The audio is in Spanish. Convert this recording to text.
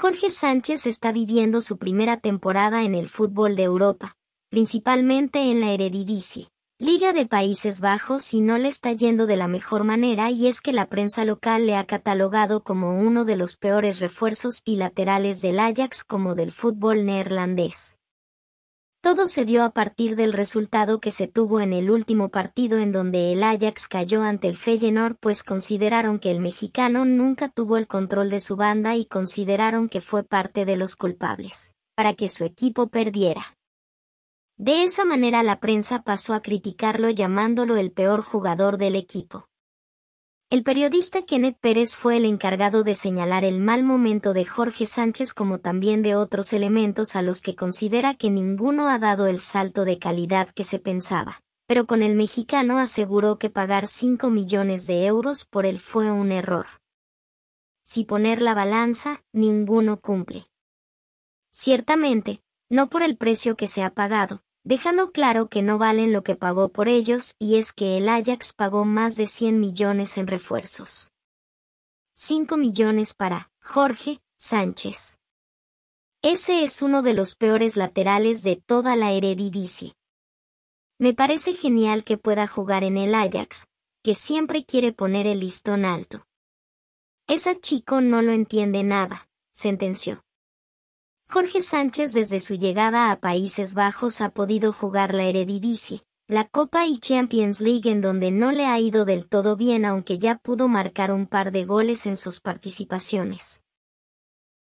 Jorge Sánchez está viviendo su primera temporada en el fútbol de Europa, principalmente en la Eredivisie, Liga de Países Bajos y no le está yendo de la mejor manera y es que la prensa local le ha catalogado como uno de los peores refuerzos y laterales del Ajax como del fútbol neerlandés. Todo se dio a partir del resultado que se tuvo en el último partido en donde el Ajax cayó ante el Feyenoord pues consideraron que el mexicano nunca tuvo el control de su banda y consideraron que fue parte de los culpables, para que su equipo perdiera. De esa manera la prensa pasó a criticarlo llamándolo el peor jugador del equipo. El periodista Kenneth Pérez fue el encargado de señalar el mal momento de Jorge Sánchez como también de otros elementos a los que considera que ninguno ha dado el salto de calidad que se pensaba. Pero con el mexicano aseguró que pagar 5 millones de euros por él fue un error. Si poner la balanza, ninguno cumple. Ciertamente, no por el precio que se ha pagado, dejando claro que no valen lo que pagó por ellos y es que el Ajax pagó más de 100 millones en refuerzos. 5 millones para Jorge Sánchez. Ese es uno de los peores laterales de toda la Eredivisie. Me parece genial que pueda jugar en el Ajax, que siempre quiere poner el listón alto. Esa chico no lo entiende nada, sentenció. Jorge Sánchez desde su llegada a Países Bajos ha podido jugar la Eredivisie, la Copa y Champions League en donde no le ha ido del todo bien aunque ya pudo marcar un par de goles en sus participaciones.